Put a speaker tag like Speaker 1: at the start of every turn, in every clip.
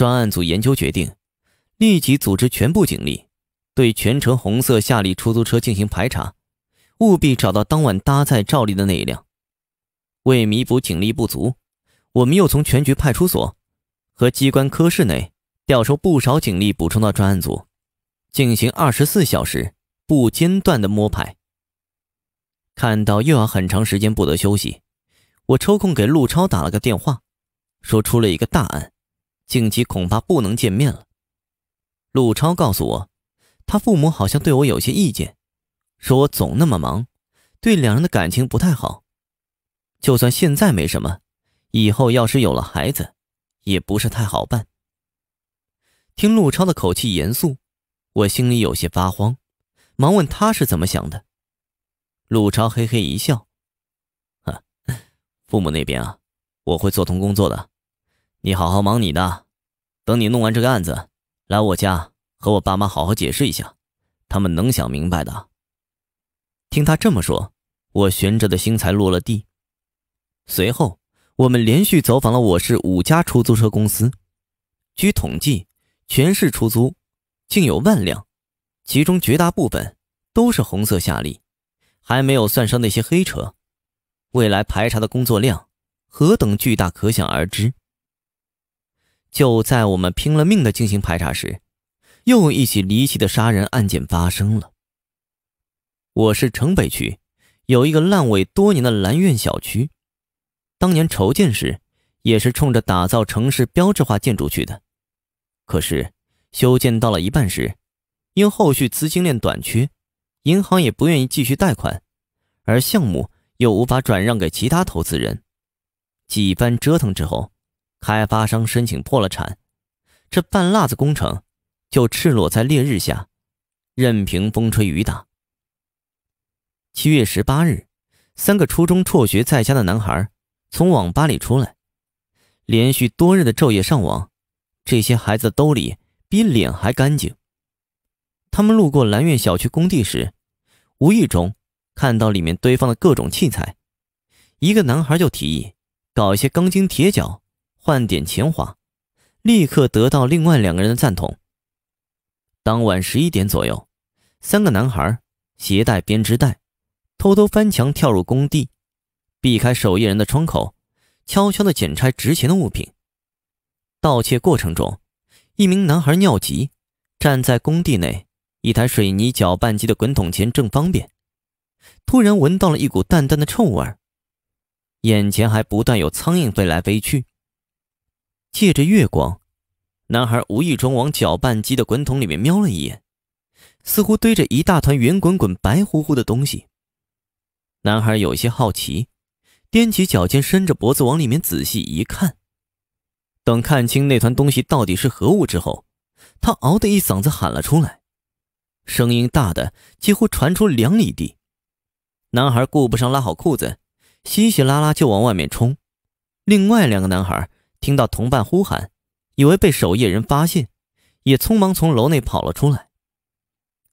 Speaker 1: 专案组研究决定，立即组织全部警力，对全城红色夏利出租车进行排查，务必找到当晚搭载赵丽的那一辆。为弥补警力不足，我们又从全局派出所和机关科室内调收不少警力补充到专案组，进行二十四小时不间断的摸排。看到又要很长时间不得休息，我抽空给陆超打了个电话，说出了一个大案。近期恐怕不能见面了。陆超告诉我，他父母好像对我有些意见，说我总那么忙，对两人的感情不太好。就算现在没什么，以后要是有了孩子，也不是太好办。听陆超的口气严肃，我心里有些发慌，忙问他是怎么想的。陆超嘿嘿一笑，啊，父母那边啊，我会做通工作的。你好好忙你的，等你弄完这个案子，来我家和我爸妈好好解释一下，他们能想明白的。听他这么说，我悬着的心才落了地。随后，我们连续走访了我市五家出租车公司。据统计，全市出租竟有万辆，其中绝大部分都是红色夏利，还没有算上那些黑车。未来排查的工作量何等巨大，可想而知。就在我们拼了命的进行排查时，又一起离奇的杀人案件发生了。我市城北区有一个烂尾多年的蓝苑小区，当年筹建时也是冲着打造城市标志化建筑去的，可是修建到了一半时，因后续资金链短缺，银行也不愿意继续贷款，而项目又无法转让给其他投资人，几番折腾之后。开发商申请破了产，这半辣子工程就赤裸在烈日下，任凭风吹雨打。七月十八日，三个初中辍学在家的男孩从网吧里出来，连续多日的昼夜上网，这些孩子兜里比脸还干净。他们路过蓝苑小区工地时，无意中看到里面堆放的各种器材，一个男孩就提议搞一些钢筋铁脚。换点钱花，立刻得到另外两个人的赞同。当晚十一点左右，三个男孩携带编织袋，偷偷翻墙跳入工地，避开守夜人的窗口，悄悄的捡拆值钱的物品。盗窃过程中，一名男孩尿急，站在工地内一台水泥搅拌机的滚筒前正方便，突然闻到了一股淡淡的臭味，眼前还不断有苍蝇飞来飞去。借着月光，男孩无意中往搅拌机的滚筒里面瞄了一眼，似乎堆着一大团圆滚滚、白乎乎的东西。男孩有些好奇，踮起脚尖，伸着脖子往里面仔细一看。等看清那团东西到底是何物之后，他嗷的一嗓子喊了出来，声音大的几乎传出两里地。男孩顾不上拉好裤子，稀稀拉拉就往外面冲。另外两个男孩。听到同伴呼喊，以为被守夜人发现，也匆忙从楼内跑了出来。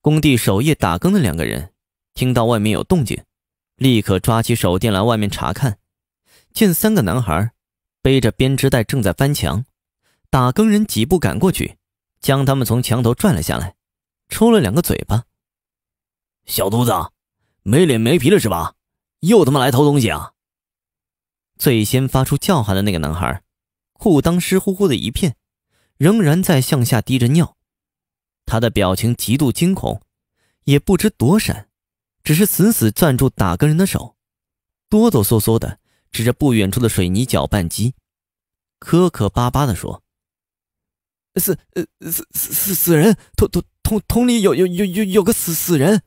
Speaker 1: 工地守夜打更的两个人听到外面有动静，立刻抓起手电来外面查看，见三个男孩背着编织袋正在翻墙，打更人几步赶过去，将他们从墙头拽了下来，抽了两个嘴巴。小犊子，没脸没皮了是吧？又他妈来偷东西啊！最先发出叫喊的那个男孩。裤裆湿乎乎的一片，仍然在向下滴着尿，他的表情极度惊恐，也不知躲闪，只是死死攥住打更人的手，哆哆嗦嗦的指着不远处的水泥搅拌机，磕磕巴巴的说：“死呃死死死死人桶桶桶桶里有有有有有个死死人。”